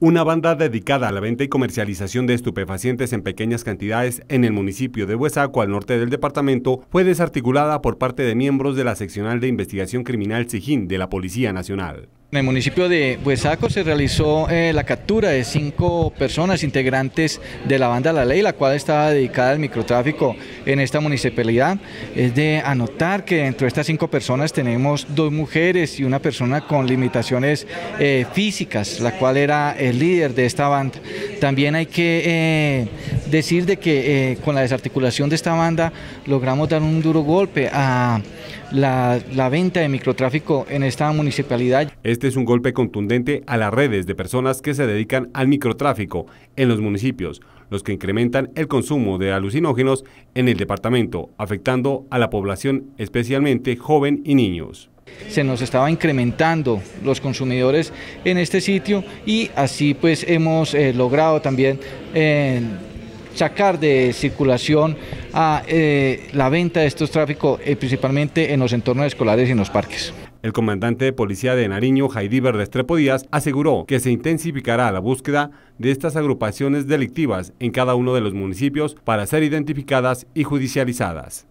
una banda dedicada a la venta y comercialización de estupefacientes en pequeñas cantidades en el municipio de Huesaco, al norte del departamento, fue desarticulada por parte de miembros de la seccional de investigación criminal Sijín de la Policía Nacional. En el municipio de Huesaco se realizó eh, la captura de cinco personas integrantes de la banda La Ley, la cual estaba dedicada al microtráfico en esta municipalidad. Es de anotar que dentro estas cinco personas tenemos dos mujeres y una persona con limitaciones eh, físicas, la cual era el líder de esta banda. También hay que eh, decir de que con la desarticulación de esta banda logramos dar un duro golpe a la, venta de microtráfico en esta municipalidad. Este es un golpe contundente a las redes de personas que se dedican al microtráfico en los municipios, los que incrementan el consumo de alucinógenos en el departamento, afectando a la población, especialmente joven y niños se nos estaba incrementando los consumidores en este sitio y así pues hemos eh, logrado también eh, sacar de circulación a eh, la venta de estos tráficos, eh, principalmente en los entornos escolares y en los parques. El comandante de policía de Nariño, Jaidiver Restrepo Díaz, aseguró que se intensificará la búsqueda de estas agrupaciones delictivas en cada uno de los municipios para ser identificadas y judicializadas.